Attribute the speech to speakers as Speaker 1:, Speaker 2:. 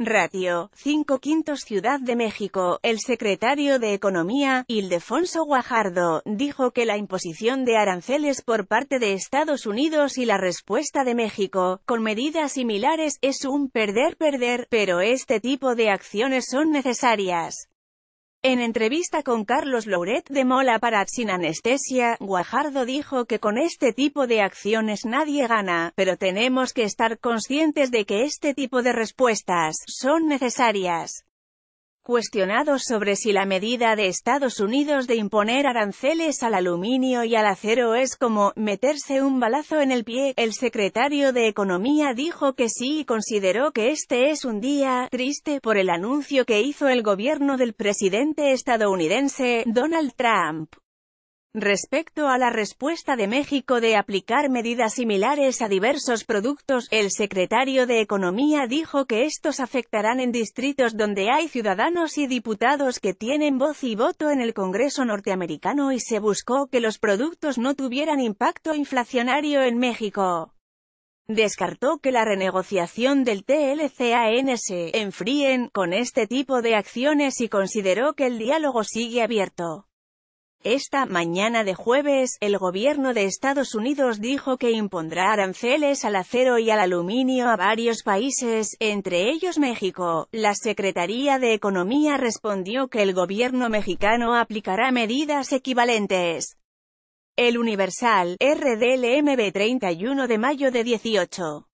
Speaker 1: Ratio, 5 quintos Ciudad de México, el secretario de Economía, Ildefonso Guajardo, dijo que la imposición de aranceles por parte de Estados Unidos y la respuesta de México, con medidas similares, es un perder-perder, pero este tipo de acciones son necesarias. En entrevista con Carlos Louret de Mola para Sin Anestesia, Guajardo dijo que con este tipo de acciones nadie gana, pero tenemos que estar conscientes de que este tipo de respuestas son necesarias. Cuestionados sobre si la medida de Estados Unidos de imponer aranceles al aluminio y al acero es como meterse un balazo en el pie, el secretario de Economía dijo que sí y consideró que este es un día triste por el anuncio que hizo el gobierno del presidente estadounidense Donald Trump. Respecto a la respuesta de México de aplicar medidas similares a diversos productos, el secretario de Economía dijo que estos afectarán en distritos donde hay ciudadanos y diputados que tienen voz y voto en el Congreso norteamericano y se buscó que los productos no tuvieran impacto inflacionario en México. Descartó que la renegociación del TLCAN se enfríen con este tipo de acciones y consideró que el diálogo sigue abierto. Esta mañana de jueves, el gobierno de Estados Unidos dijo que impondrá aranceles al acero y al aluminio a varios países, entre ellos México. La Secretaría de Economía respondió que el gobierno mexicano aplicará medidas equivalentes. El Universal, RDLMB 31 de mayo de 18.